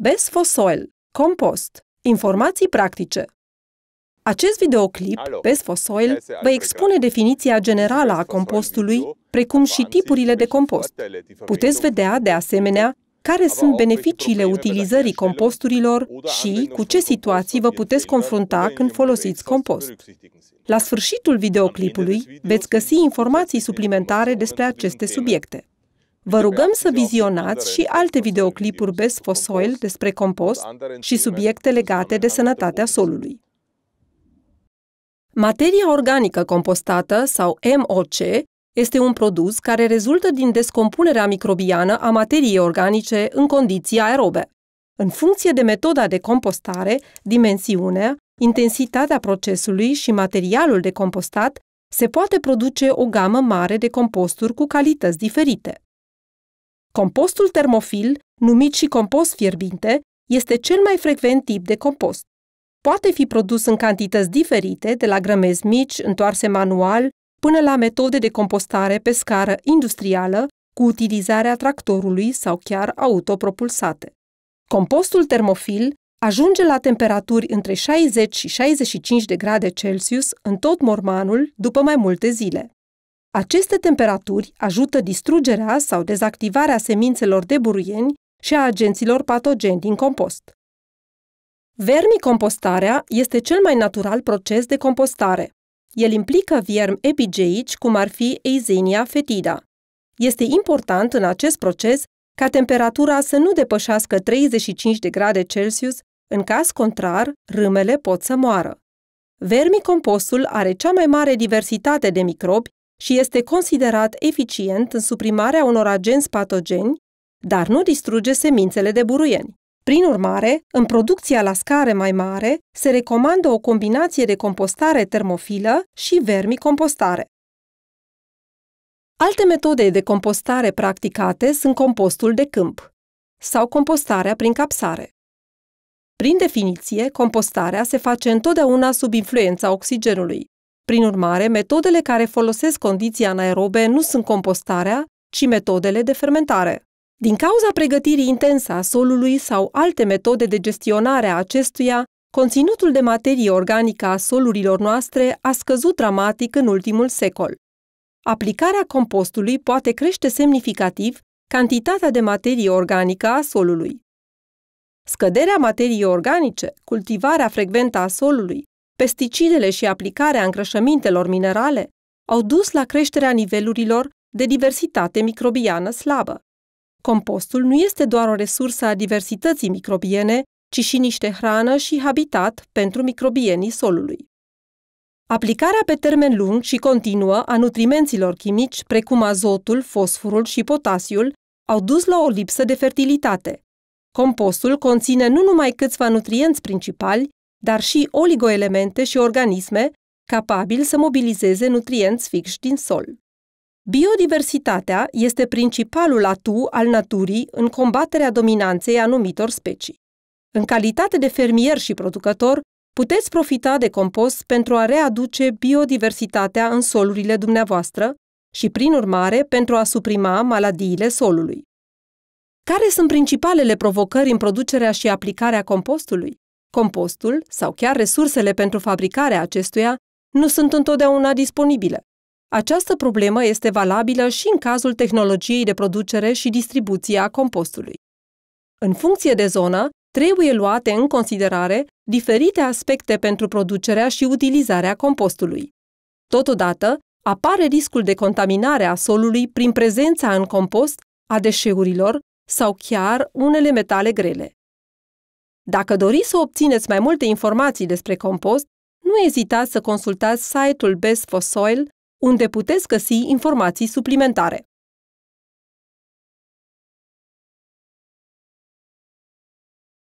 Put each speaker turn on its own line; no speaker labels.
Best for Soil, Compost, informații practice. Acest videoclip, Best for Soil, vă expune definiția generală a compostului, precum și tipurile de compost. Puteți vedea, de asemenea, care sunt beneficiile utilizării composturilor și cu ce situații vă puteți confrunta când folosiți compost. La sfârșitul videoclipului veți găsi informații suplimentare despre aceste subiecte. Vă rugăm să vizionați și alte videoclipuri Best for Soil despre compost și subiecte legate de sănătatea solului. Materia organică compostată, sau MOC, este un produs care rezultă din descompunerea microbiană a materiei organice în condiții aerobe. În funcție de metoda de compostare, dimensiunea, intensitatea procesului și materialul de compostat, se poate produce o gamă mare de composturi cu calități diferite. Compostul termofil, numit și compost fierbinte, este cel mai frecvent tip de compost. Poate fi produs în cantități diferite, de la grămezi mici, întoarse manual, până la metode de compostare pe scară industrială, cu utilizarea tractorului sau chiar autopropulsate. Compostul termofil ajunge la temperaturi între 60 și 65 de grade Celsius în tot mormanul după mai multe zile. Aceste temperaturi ajută distrugerea sau dezactivarea semințelor de buruieni și a agenților patogeni din compost. Vermicompostarea este cel mai natural proces de compostare. El implică viermi epigeici, cum ar fi Eizenia fetida. Este important în acest proces ca temperatura să nu depășească 35 de grade Celsius, în caz contrar, râmele pot să moară. Vermicompostul are cea mai mare diversitate de microbi și este considerat eficient în suprimarea unor agenți patogeni, dar nu distruge semințele de buruieni. Prin urmare, în producția la scară mai mare, se recomandă o combinație de compostare termofilă și vermicompostare. Alte metode de compostare practicate sunt compostul de câmp sau compostarea prin capsare. Prin definiție, compostarea se face întotdeauna sub influența oxigenului, prin urmare, metodele care folosesc condiții anaerobe nu sunt compostarea, ci metodele de fermentare. Din cauza pregătirii intense a solului sau alte metode de gestionare a acestuia, conținutul de materie organică a solurilor noastre a scăzut dramatic în ultimul secol. Aplicarea compostului poate crește semnificativ cantitatea de materie organică a solului. Scăderea materiei organice, cultivarea frecventă a solului, Pesticidele și aplicarea îngrășămintelor minerale au dus la creșterea nivelurilor de diversitate microbiană slabă. Compostul nu este doar o resursă a diversității microbiene, ci și niște hrană și habitat pentru microbienii solului. Aplicarea pe termen lung și continuă a nutrimenților chimici, precum azotul, fosforul și potasiul, au dus la o lipsă de fertilitate. Compostul conține nu numai câțiva nutrienți principali, dar și oligoelemente și organisme capabili să mobilizeze nutrienți fixi din sol. Biodiversitatea este principalul atu al naturii în combaterea dominanței anumitor specii. În calitate de fermier și producător, puteți profita de compost pentru a readuce biodiversitatea în solurile dumneavoastră și, prin urmare, pentru a suprima maladiile solului. Care sunt principalele provocări în producerea și aplicarea compostului? Compostul sau chiar resursele pentru fabricarea acestuia nu sunt întotdeauna disponibile. Această problemă este valabilă și în cazul tehnologiei de producere și distribuție a compostului. În funcție de zonă, trebuie luate în considerare diferite aspecte pentru producerea și utilizarea compostului. Totodată, apare riscul de contaminare a solului prin prezența în compost a deșeurilor sau chiar unele metale grele. Dacă doriți să obțineți mai multe informații despre compost, nu ezitați să consultați site-ul Best for Soil, unde puteți găsi informații suplimentare.